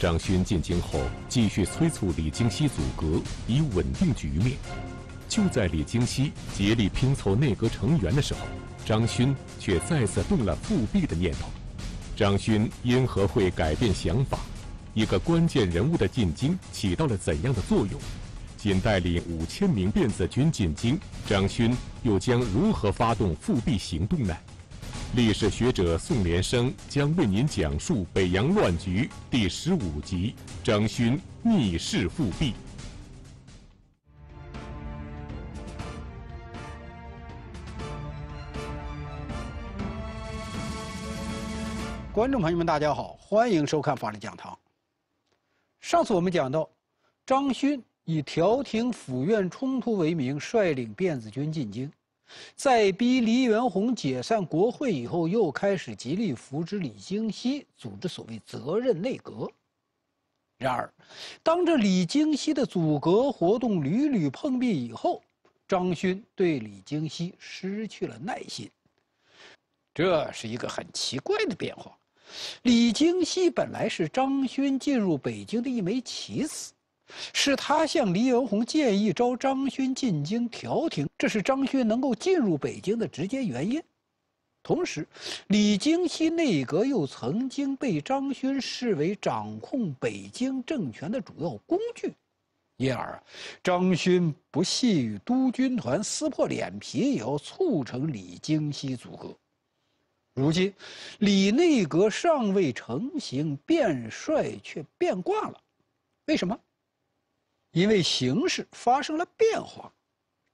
张勋进京后，继续催促李经西阻隔，以稳定局面。就在李经西竭力拼凑内阁成员的时候，张勋却再次动了复辟的念头。张勋因何会改变想法？一个关键人物的进京起到了怎样的作用？仅带领五千名辫子军进京，张勋又将如何发动复辟行动呢？历史学者宋连生将为您讲述《北洋乱局》第十五集：张勋逆势复辟。观众朋友们，大家好，欢迎收看《法律讲堂》。上次我们讲到，张勋以调停府院冲突为名，率领辫子军进京。在逼黎元洪解散国会以后，又开始极力扶植李经羲，组织所谓责任内阁。然而，当这李经羲的阻隔活动屡屡碰壁以后，张勋对李经羲失去了耐心。这是一个很奇怪的变化。李经羲本来是张勋进入北京的一枚棋子。是他向黎元洪建议招张勋进京调停，这是张勋能够进入北京的直接原因。同时，李京熙内阁又曾经被张勋视为掌控北京政权的主要工具，因而张勋不惜与督军团撕破脸皮，也要促成李京熙组合。如今，李内阁尚未成型，变帅却变卦了，为什么？因为形势发生了变化，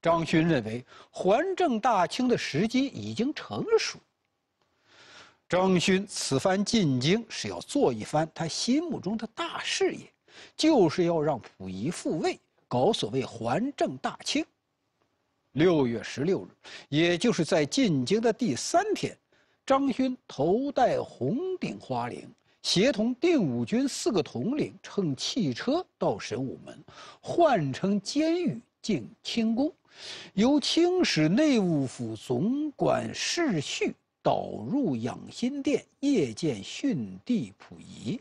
张勋认为还政大清的时机已经成熟。张勋此番进京是要做一番他心目中的大事业，就是要让溥仪复位，搞所谓还政大清。六月十六日，也就是在进京的第三天，张勋头戴红顶花翎。协同定武军四个统领乘汽车到神武门，换乘监狱进清宫，由清史内务府总管世续导入养心殿谒见训帝溥仪。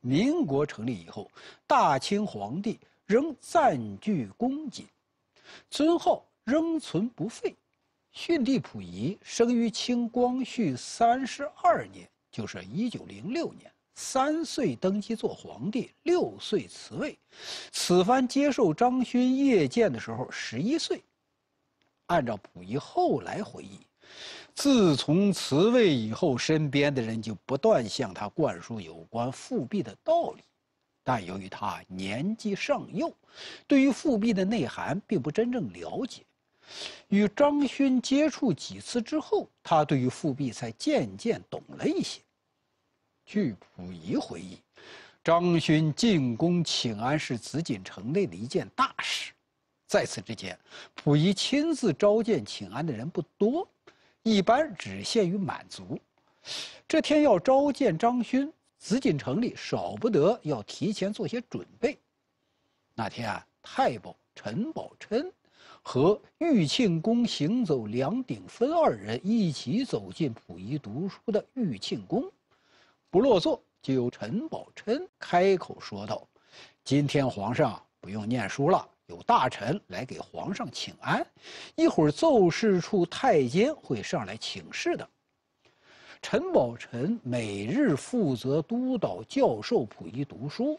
民国成立以后，大清皇帝仍暂居宫禁，尊号仍存不废。训帝溥仪生于清光绪三十二年。就是一九零六年，三岁登基做皇帝，六岁辞位。此番接受张勋谒见的时候，十一岁。按照溥仪后来回忆，自从辞位以后，身边的人就不断向他灌输有关复辟的道理，但由于他年纪尚幼，对于复辟的内涵并不真正了解。与张勋接触几次之后，他对于复辟才渐渐懂了一些。据溥仪回忆，张勋进宫请安是紫禁城内的一件大事。在此之前，溥仪亲自召见请安的人不多，一般只限于满族。这天要召见张勋，紫禁城里少不得要提前做些准备。那天啊，太保陈宝琛。和玉庆宫行走梁鼎芬二人一起走进溥仪读书的玉庆宫，不落座，就由陈宝琛开口说道：“今天皇上不用念书了，有大臣来给皇上请安，一会儿奏事处太监会上来请示的。”陈宝琛每日负责督导教授溥仪读书，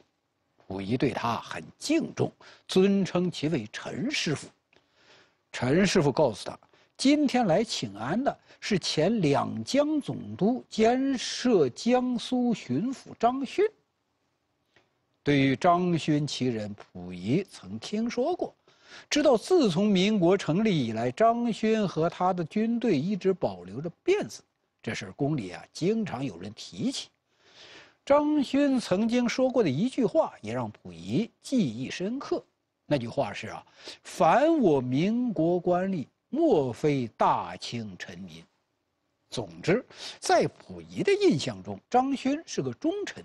溥仪对他很敬重，尊称其为陈师傅。陈师傅告诉他，今天来请安的是前两江总督兼设江苏巡抚张勋。对于张勋其人，溥仪曾听说过，知道自从民国成立以来，张勋和他的军队一直保留着辫子，这事儿宫里啊经常有人提起。张勋曾经说过的一句话，也让溥仪记忆深刻。那句话是啊，凡我民国官吏，莫非大清臣民。总之，在溥仪的印象中，张勋是个忠臣。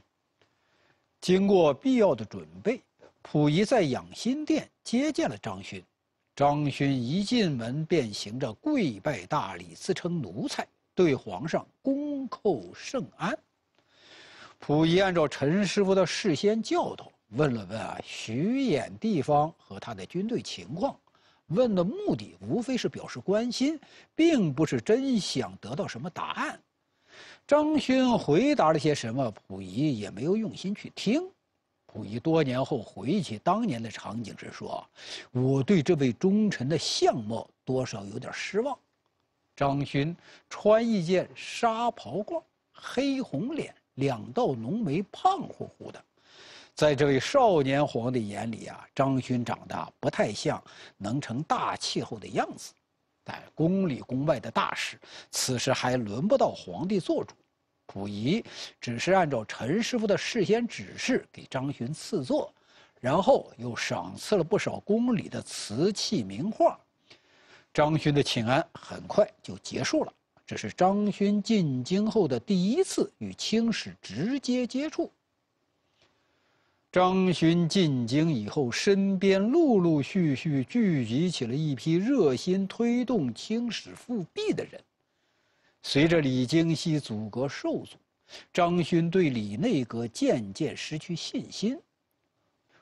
经过必要的准备，溥仪在养心殿接见了张勋。张勋一进门便行着跪拜大礼，自称奴才，对皇上恭叩圣安。溥仪按照陈师傅的事先教导。问了问啊，徐衍地方和他的军队情况，问的目的无非是表示关心，并不是真想得到什么答案。张勋回答了些什么，溥仪也没有用心去听。溥仪多年后回忆起当年的场景时说：“我对这位忠臣的相貌多少有点失望。张勋穿一件纱袍褂，黑红脸，两道浓眉，胖乎乎的。”在这位少年皇帝眼里啊，张勋长得不太像能成大气候的样子。但宫里宫外的大事，此时还轮不到皇帝做主。溥仪只是按照陈师傅的事先指示给张勋赐座，然后又赏赐了不少宫里的瓷器名画。张勋的请安很快就结束了。这是张勋进京后的第一次与清史直接接触。张勋进京以后，身边陆陆续续聚集起了一批热心推动清史复辟的人。随着李经熙阻隔受阻，张勋对李内阁渐渐失去信心。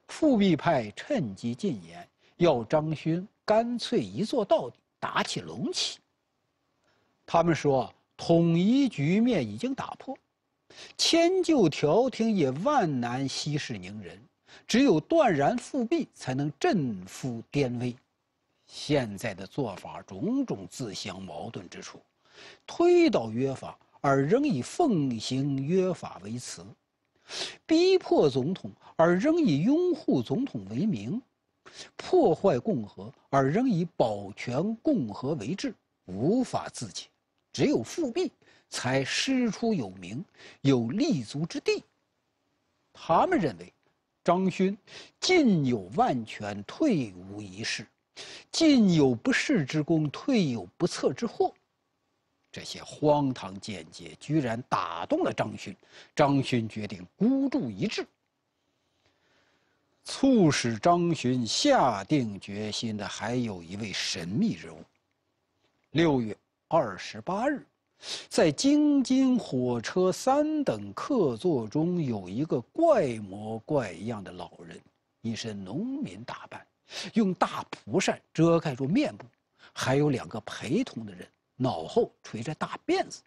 复辟派趁机进言，要张勋干脆一做到底，打起龙旗。他们说，统一局面已经打破。迁就调停也万难息事宁人，只有断然复辟才能振夫颠危。现在的做法种种自相矛盾之处：推倒约法而仍以奉行约法为辞，逼迫总统而仍以拥护总统为名，破坏共和而仍以保全共和为志，无法自解，只有复辟。才师出有名，有立足之地。他们认为，张勋进有万全，退无一事；进有不世之功，退有不测之祸。这些荒唐见解居然打动了张勋。张勋决定孤注一掷。促使张勋下定决心的还有一位神秘人物。六月二十八日。在京津火车三等客座中，有一个怪模怪样的老人，一身农民打扮，用大蒲扇遮盖住面部，还有两个陪同的人，脑后垂着大辫子。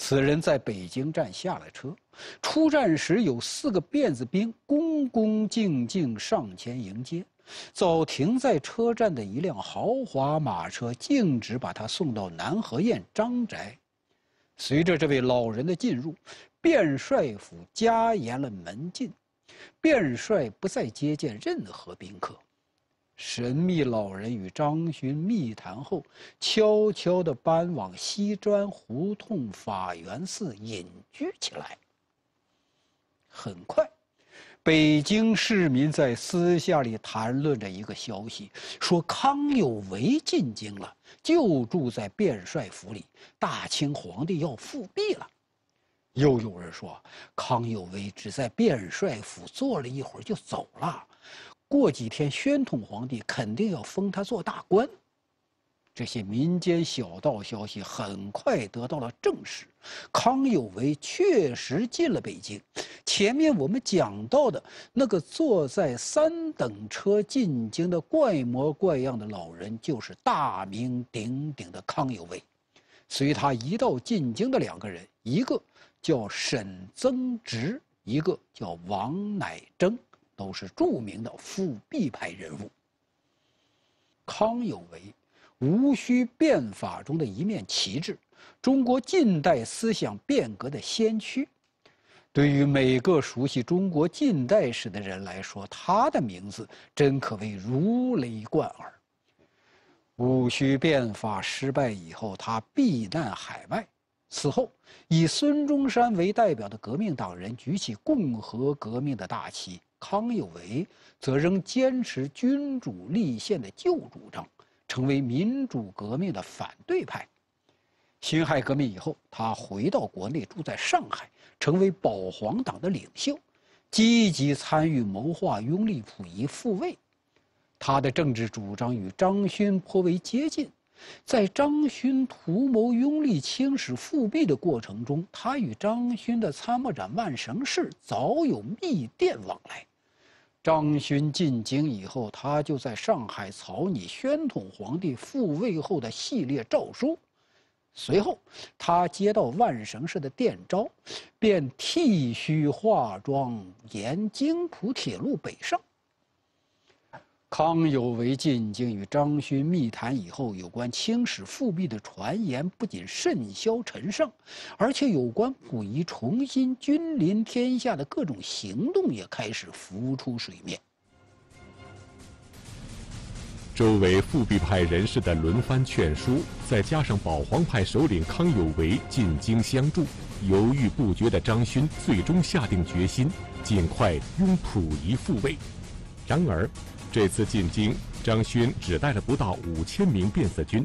此人在北京站下了车，出站时有四个辫子兵恭恭敬敬上前迎接。早停在车站的一辆豪华马车，径直把他送到南河堰张宅。随着这位老人的进入，卞帅府加严了门禁，卞帅不再接见任何宾客。神秘老人与张巡密谈后，悄悄地搬往西砖胡同法源寺隐居起来。很快。北京市民在私下里谈论着一个消息，说康有为进京了，就住在卞帅府里。大清皇帝要复辟了，又有人说康有为只在卞帅府坐了一会儿就走了，过几天宣统皇帝肯定要封他做大官。这些民间小道消息很快得到了证实，康有为确实进了北京。前面我们讲到的那个坐在三等车进京的怪模怪样的老人，就是大名鼎鼎的康有为。随他一道进京的两个人，一个叫沈曾植，一个叫王乃征，都是著名的复辟派人物。康有为。戊戌变法中的一面旗帜，中国近代思想变革的先驱，对于每个熟悉中国近代史的人来说，他的名字真可谓如雷贯耳。戊戌变法失败以后，他避难海外。此后，以孙中山为代表的革命党人举起共和革命的大旗，康有为则仍坚持君主立宪的旧主张。成为民主革命的反对派。辛亥革命以后，他回到国内，住在上海，成为保皇党的领袖，积极参与谋划拥立溥仪复位。他的政治主张与张勋颇为接近。在张勋图谋拥立清史复辟的过程中，他与张勋的参谋长万绳氏早有密电往来。张勋进京以后，他就在上海草拟宣统皇帝复位后的系列诏书。随后，他接到万绳氏的电招，便剃须化妆，沿京浦铁路北上。康有为进京与张勋密谈以后，有关清史复辟的传言不仅甚嚣尘上，而且有关溥仪重新君临天下的各种行动也开始浮出水面。周围复辟派人士的轮番劝说，再加上保皇派首领康有为进京相助，犹豫不决的张勋最终下定决心，尽快拥溥仪复位。然而，这次进京，张勋只带了不到五千名辫子军，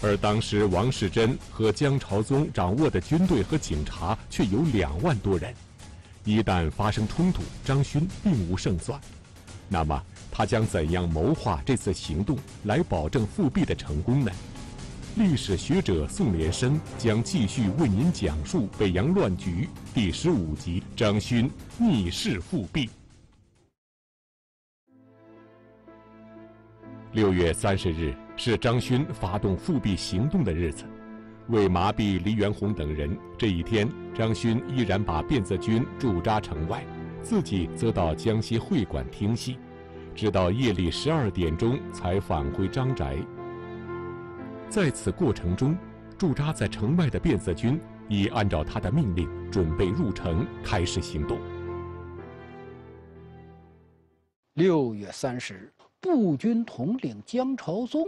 而当时王世贞和江朝宗掌握的军队和警察却有两万多人。一旦发生冲突，张勋并无胜算。那么，他将怎样谋划这次行动来保证复辟的成功呢？历史学者宋连生将继续为您讲述《北洋乱局》第十五集《张勋逆势复辟》。六月三十日是张勋发动复辟行动的日子。为麻痹黎元洪等人，这一天张勋依然把辫子军驻扎城外，自己则到江西会馆听戏，直到夜里十二点钟才返回张宅。在此过程中，驻扎在城外的辫子军已按照他的命令准备入城，开始行动。六月三十日。步军统领江朝宗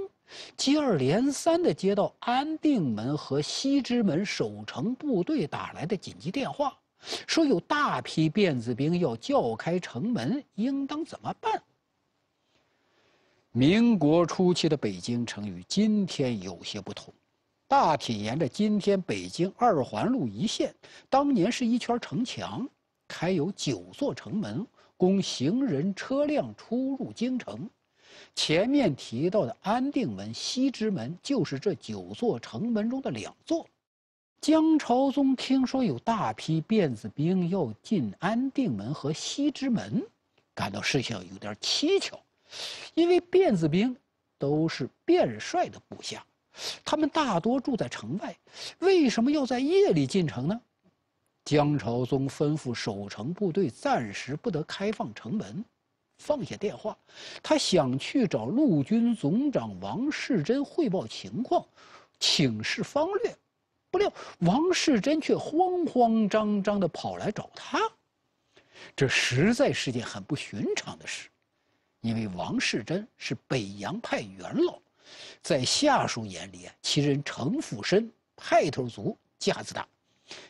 接二连三的接到安定门和西直门守城部队打来的紧急电话，说有大批辫子兵要叫开城门，应当怎么办？民国初期的北京城与今天有些不同，大体沿着今天北京二环路一线，当年是一圈城墙，开有九座城门，供行人车辆出入京城。前面提到的安定门、西直门，就是这九座城门中的两座。江朝宗听说有大批辫子兵要进安定门和西直门，感到事情有点蹊跷。因为辫子兵都是辫帅的部下，他们大多住在城外，为什么要在夜里进城呢？江朝宗吩咐守城部队暂时不得开放城门。放下电话，他想去找陆军总长王世贞汇报情况，请示方略。不料王世贞却慌慌张张地跑来找他，这实在是件很不寻常的事，因为王世贞是北洋派元老，在下属眼里啊，其人城府深，派头足，架子大。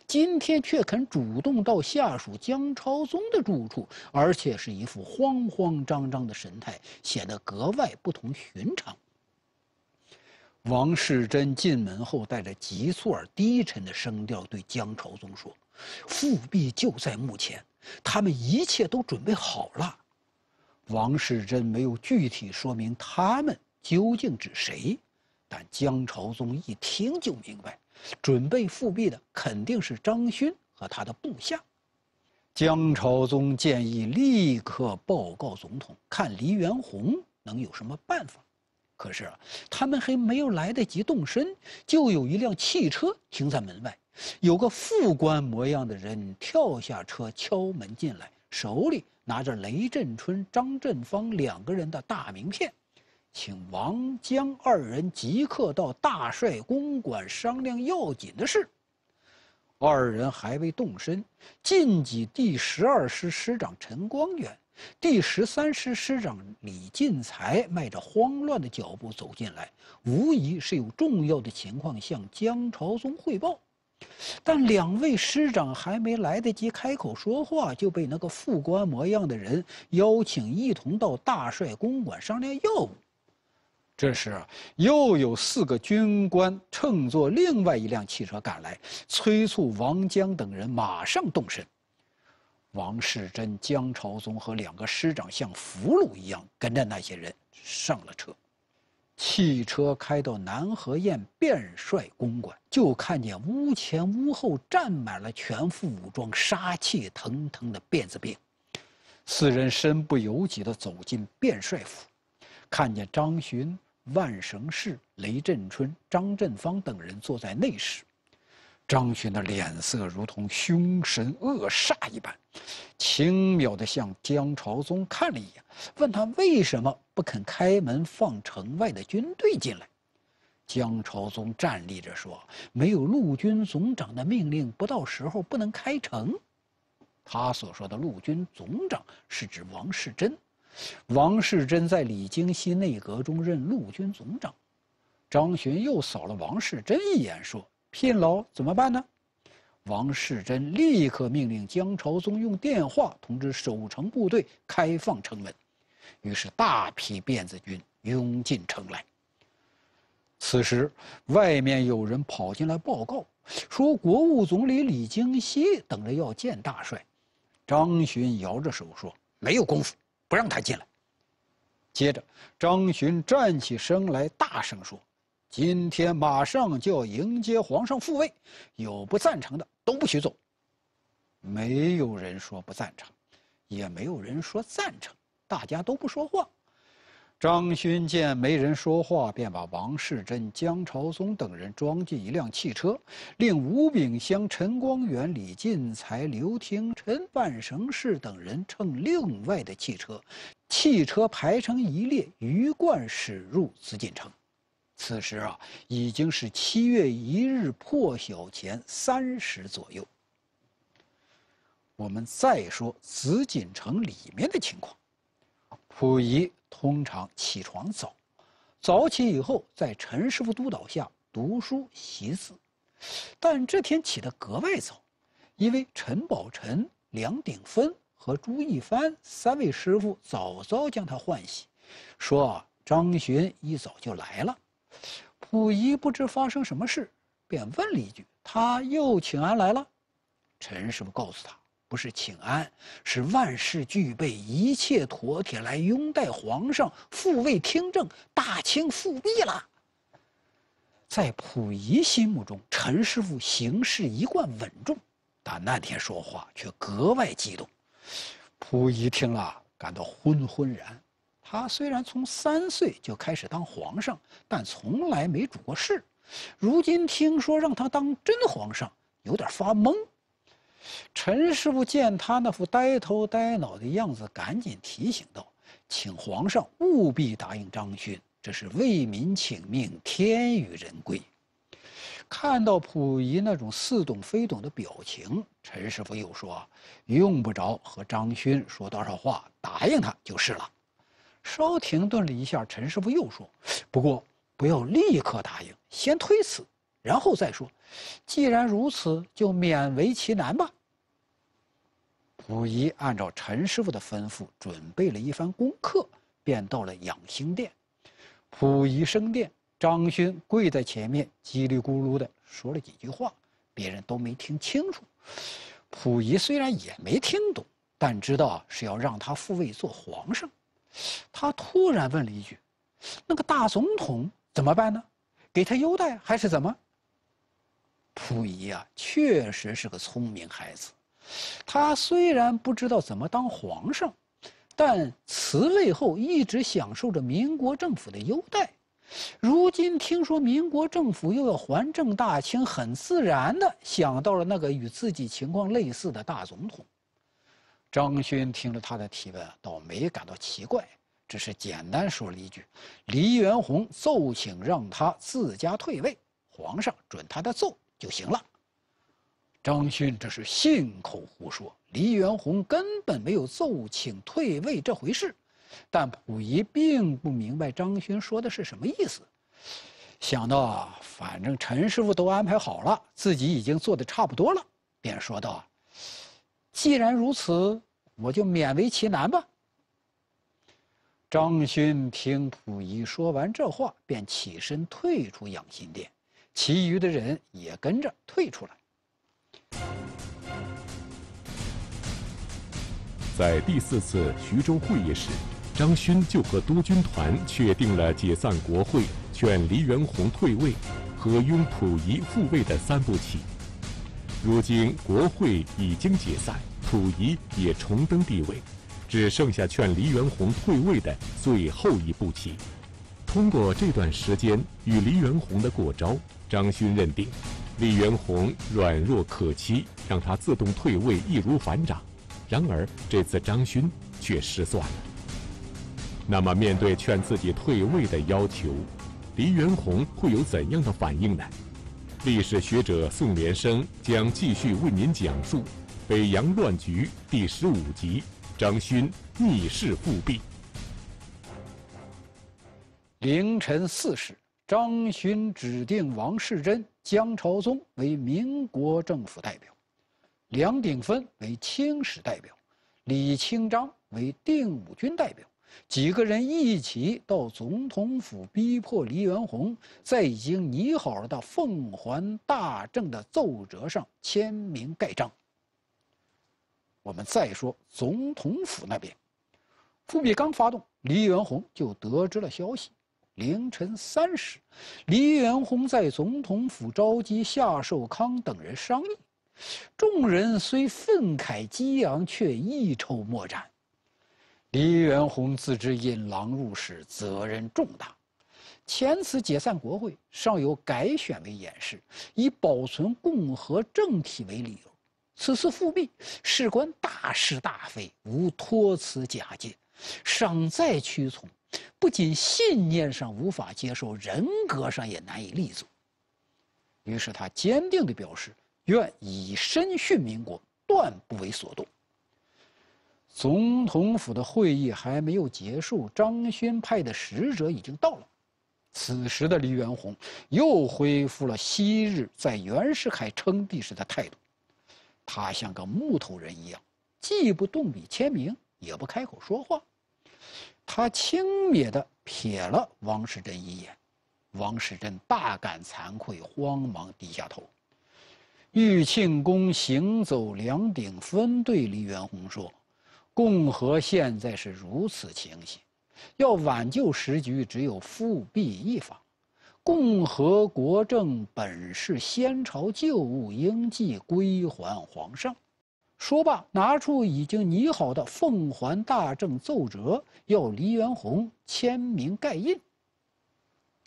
今天却肯主动到下属江朝宗的住处，而且是一副慌慌张张的神态，显得格外不同寻常。王世贞进门后，带着急促而低沉的声调对江朝宗说：“复辟就在目前，他们一切都准备好了。”王世贞没有具体说明他们究竟指谁，但江朝宗一听就明白。准备复辟的肯定是张勋和他的部下。江朝宗建议立刻报告总统，看黎元洪能有什么办法。可是啊，他们还没有来得及动身，就有一辆汽车停在门外，有个副官模样的人跳下车敲门进来，手里拿着雷震春、张振芳两个人的大名片。请王江二人即刻到大帅公馆商量要紧的事。二人还未动身，晋级第十二师师长陈光远、第十三师师长李进才迈着慌乱的脚步走进来，无疑是有重要的情况向江朝宗汇报。但两位师长还没来得及开口说话，就被那个副官模样的人邀请一同到大帅公馆商量要务。这时，又有四个军官乘坐另外一辆汽车赶来，催促王江等人马上动身。王世贞、江朝宗和两个师长像俘虏一样跟着那些人上了车。汽车开到南河堰卞帅公馆，就看见屋前屋后站满了全副武装、杀气腾腾的辫子兵。四人身不由己地走进卞帅府。看见张巡、万绳氏、雷震春、张振芳等人坐在内室，张巡的脸色如同凶神恶煞一般，轻描地向江朝宗看了一眼，问他为什么不肯开门放城外的军队进来。江朝宗站立着说：“没有陆军总长的命令，不到时候不能开城。”他所说的陆军总长是指王世贞。王世贞在李京熙内阁中任陆军总长，张巡又扫了王世贞一眼，说：“聘劳怎么办呢？”王世贞立刻命令江朝宗用电话通知守城部队开放城门，于是大批辫子军拥进城来。此时，外面有人跑进来报告，说国务总理李京熙等着要见大帅。张巡摇着手说：“没有功夫。”不让他进来。接着，张巡站起身来，大声说：“今天马上就要迎接皇上复位，有不赞成的都不许走。”没有人说不赞成，也没有人说赞成，大家都不说话。张勋见没人说话，便把王世贞、江朝松等人装进一辆汽车，令吴炳湘、陈光远、李进才、刘廷琛、半绳氏等人乘另外的汽车。汽车排成一列，鱼贯驶入紫禁城。此时啊，已经是七月一日破晓前三时左右。我们再说紫禁城里面的情况，溥仪。通常起床早，早起以后，在陈师傅督导下读书习字。但这天起得格外早，因为陈宝臣、梁鼎芬和朱一帆三位师傅早早将他唤醒，说：“张巡一早就来了。”溥仪不知发生什么事，便问了一句：“他又请安来了？”陈师傅告诉他。不是请安，是万事俱备，一切妥帖，来拥戴皇上复位听政，大清复辟了。在溥仪心目中，陈师傅行事一贯稳重，但那天说话却格外激动。溥仪听了感到昏昏然。他虽然从三岁就开始当皇上，但从来没主过事，如今听说让他当真皇上，有点发懵。陈师傅见他那副呆头呆脑的样子，赶紧提醒道：“请皇上务必答应张勋，这是为民请命，天与人归。”看到溥仪那种似懂非懂的表情，陈师傅又说：“用不着和张勋说多少话，答应他就是了。”稍停顿了一下，陈师傅又说：“不过不要立刻答应，先推辞。”然后再说，既然如此，就勉为其难吧。溥仪按照陈师傅的吩咐准备了一番功课，便到了养心殿。溥仪升殿，张勋跪在前面，叽里咕噜的说了几句话，别人都没听清楚。溥仪虽然也没听懂，但知道是要让他复位做皇上。他突然问了一句：“那个大总统怎么办呢？给他优待还是怎么？”溥仪啊，确实是个聪明孩子。他虽然不知道怎么当皇上，但辞位后一直享受着民国政府的优待。如今听说民国政府又要还政大清，很自然的想到了那个与自己情况类似的大总统张勋。听了他的提问，倒没感到奇怪，只是简单说了一句：“黎元洪奏请让他自家退位，皇上准他的奏。”就行了。张勋这是信口胡说，黎元洪根本没有奏请退位这回事。但溥仪并不明白张勋说的是什么意思，想到啊，反正陈师傅都安排好了，自己已经做的差不多了，便说道：“既然如此，我就勉为其难吧。”张勋听溥仪说完这话，便起身退出养心殿。其余的人也跟着退出来。在第四次徐州会议时，张勋就和督军团确定了解散国会、劝黎元洪退位和拥溥仪复位的三步棋。如今国会已经解散，溥仪也重登帝位，只剩下劝黎元洪退位的最后一步棋。通过这段时间与黎元洪的过招。张勋认定李元洪软弱可欺，让他自动退位易如反掌。然而这次张勋却失算了。那么面对劝自己退位的要求，黎元洪会有怎样的反应呢？历史学者宋连生将继续为您讲述《北洋乱局》第十五集：张勋逆势复辟。凌晨四时。张勋指定王士珍、姜朝宗为民国政府代表，梁鼎芬为清史代表，李清章为定武军代表，几个人一起到总统府逼迫黎元洪在已经拟好了的奉还大政的奏折上签名盖章。我们再说总统府那边，富辟刚发动，黎元洪就得知了消息。凌晨三时，黎元洪在总统府召集夏寿康等人商议。众人虽愤慨激昂，却一筹莫展。黎元洪自知引狼入室，责任重大。前次解散国会，尚有改选为掩饰，以保存共和政体为理由。此次复辟，事关大是大非，无托辞假借，尚再屈从。不仅信念上无法接受，人格上也难以立足。于是他坚定地表示，愿以身殉民国，断不为所动。总统府的会议还没有结束，张勋派的使者已经到了。此时的黎元洪又恢复了昔日在袁世凯称帝时的态度，他像个木头人一样，既不动笔签名，也不开口说话。他轻蔑地瞥了王世贞一眼，王世贞大感惭愧，慌忙低下头。玉庆宫行走梁鼎分队，黎元洪说：“共和现在是如此情形，要挽救时局，只有复辟一方。共和国政本是先朝旧物，应即归还皇上。”说罢，拿出已经拟好的《奉还大政》奏折，要黎元洪签名盖印。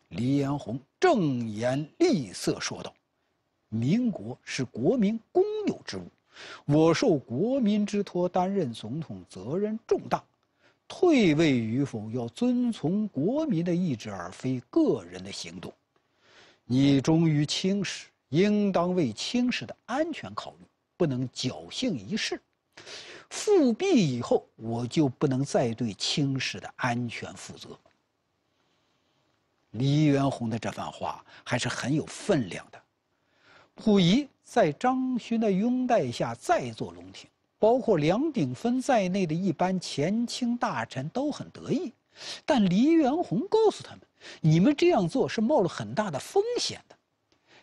黎元洪正言厉色说道：“民国是国民公有之物，我受国民之托担任总统，责任重大，退位与否要遵从国民的意志，而非个人的行动。你忠于清史，应当为清史的安全考虑。”不能侥幸一试，复辟以后我就不能再对清史的安全负责。黎元洪的这番话还是很有分量的。溥仪在张勋的拥戴下再坐龙庭，包括梁鼎芬在内的一班前清大臣都很得意，但黎元洪告诉他们，你们这样做是冒了很大的风险的，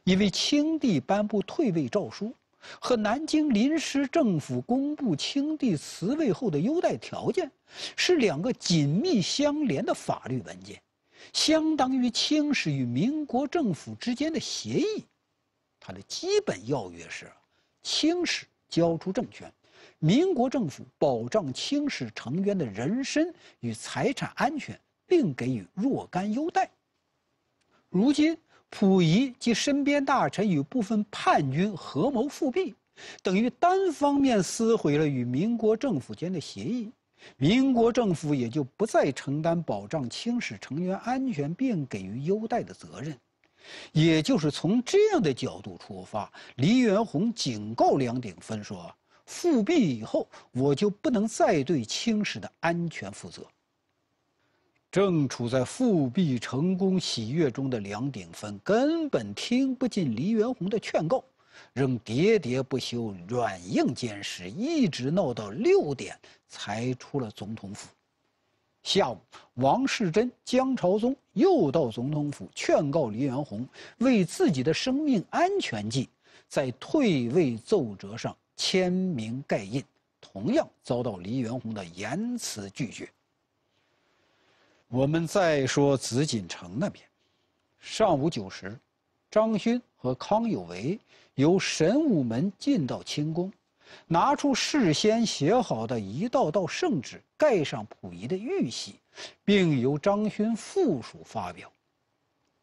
因为清帝颁布退位诏书。和南京临时政府公布清帝辞位后的优待条件，是两个紧密相连的法律文件，相当于清史与民国政府之间的协议。它的基本要约是：清史交出政权，民国政府保障清史成员的人身与财产安全，并给予若干优待。如今。溥仪及身边大臣与部分叛军合谋复辟，等于单方面撕毁了与民国政府间的协议，民国政府也就不再承担保障清史成员安全并给予优待的责任。也就是从这样的角度出发，黎元洪警告梁鼎芬说：“复辟以后，我就不能再对清史的安全负责。”正处在复辟成功喜悦中的梁鼎芬根本听不进黎元洪的劝告，仍喋喋不休，软硬兼施，一直闹到六点才出了总统府。下午，王士贞、江朝宗又到总统府劝告黎元洪为自己的生命安全计，在退位奏折上签名盖印，同样遭到黎元洪的严词拒绝。我们再说紫禁城那边，上午九时，张勋和康有为由神武门进到清宫，拿出事先写好的一道道圣旨，盖上溥仪的玉玺，并由张勋复述发表。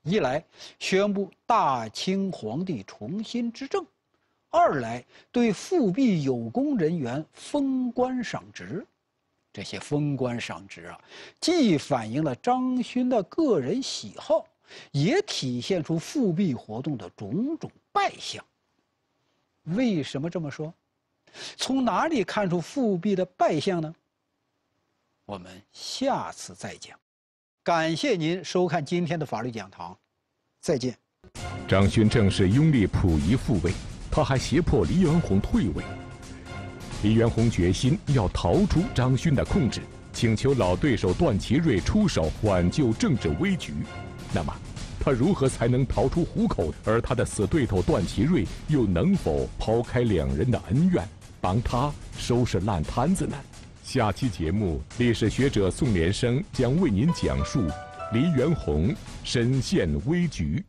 一来宣布大清皇帝重新执政，二来对复辟有功人员封官赏职。这些封官赏职啊，既反映了张勋的个人喜好，也体现出复辟活动的种种败象。为什么这么说？从哪里看出复辟的败象呢？我们下次再讲。感谢您收看今天的法律讲堂，再见。张勋正式拥立溥仪复位，他还胁迫黎元洪退位。李元洪决心要逃出张勋的控制，请求老对手段祺瑞出手挽救政治危局。那么，他如何才能逃出虎口？而他的死对头段祺瑞又能否抛开两人的恩怨，帮他收拾烂摊子呢？下期节目，历史学者宋连生将为您讲述李元洪深陷危局。